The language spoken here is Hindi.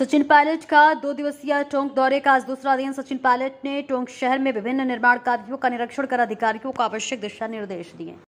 सचिन पायलट का दो दिवसीय टोंक दौरे का आज दूसरा दिन सचिन पायलट ने टोंक शहर में विभिन्न निर्माण कार्यों का निरीक्षण कर अधिकारियों को आवश्यक दिशा निर्देश दिए